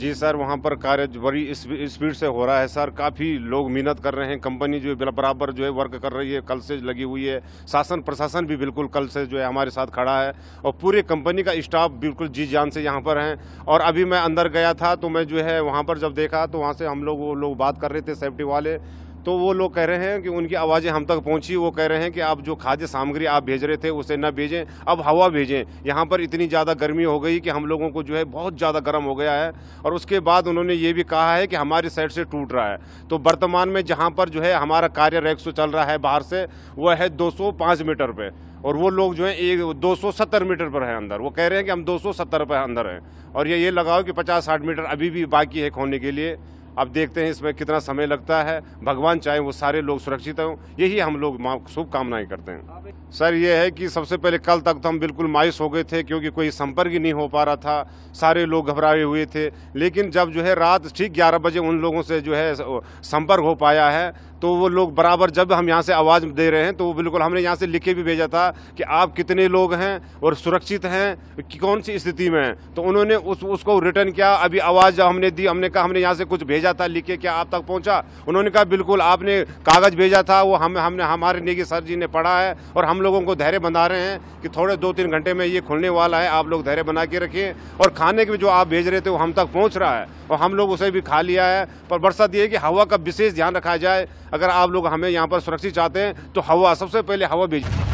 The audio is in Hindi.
जी सर वहाँ पर कार्य बड़ी स्पीड से हो रहा है सर काफ़ी लोग मेहनत कर रहे हैं कंपनी जो है बराबर जो है वर्क कर रही है कल से लगी हुई है शासन प्रशासन भी बिल्कुल कल से जो है हमारे साथ खड़ा है और पूरी कंपनी का स्टाफ बिल्कुल जी जान से यहाँ पर हैं और अभी मैं अंदर गया था तो मैं जो है वहाँ पर जब देखा तो वहाँ से हम लोग वो लोग बात कर रहे थे सेफ्टी वाले तो वो लोग कह रहे हैं कि उनकी आवाज़ें हम तक पहुंची वो कह रहे हैं कि आप जो खाद्य सामग्री आप भेज रहे थे उसे न भेजें अब हवा भेजें यहाँ पर इतनी ज़्यादा गर्मी हो गई कि हम लोगों को जो है बहुत ज़्यादा गर्म हो गया है और उसके बाद उन्होंने ये भी कहा है कि हमारी साइड से टूट रहा है तो वर्तमान में जहाँ पर जो है हमारा कार्य रेक्सो चल रहा है बाहर से वह है दो मीटर पर और वो लोग जो है एक दो मीटर पर है अंदर वो कह रहे हैं कि हम दो पर अंदर हैं और ये ये लगाओ कि पचास साठ मीटर अभी भी बाकी है खोने के लिए अब देखते हैं इसमें कितना समय लगता है भगवान चाहे वो सारे लोग सुरक्षित हों यही हम लोग शुभकामनाएं करते हैं सर ये है कि सबसे पहले कल तक तो हम बिल्कुल मायूस हो गए थे क्योंकि कोई संपर्क ही नहीं हो पा रहा था सारे लोग घबराए हुए थे लेकिन जब जो है रात ठीक 11 बजे उन लोगों से जो है संपर्क हो पाया है तो वो लोग बराबर जब हम यहाँ से आवाज़ दे रहे हैं तो वो बिल्कुल हमने यहाँ से लिख के भी भेजा था कि आप कितने लोग हैं और सुरक्षित हैं कि कौन सी स्थिति में हैं तो उन्होंने उस उसको रिटर्न किया अभी आवाज़ हमने दी हमने कहा हमने यहाँ से कुछ भेजा था लिख के क्या आप तक पहुँचा उन्होंने कहा बिल्कुल आपने कागज़ भेजा था वो हम हमने हमारे नेगी सर जी ने पढ़ा है और हम हम लोगों को धैर्य बना रहे हैं कि थोड़े दो तीन घंटे में ये खुलने वाला है आप लोग धैर्य बना के रखिए और खाने के भी जो आप भेज रहे थे वो हम तक पहुंच रहा है और हम लोग उसे भी खा लिया है पर बरसात ये है कि हवा का विशेष ध्यान रखा जाए अगर आप लोग हमें यहाँ पर सुरक्षित चाहते हैं तो हवा सबसे पहले हवा भेजिए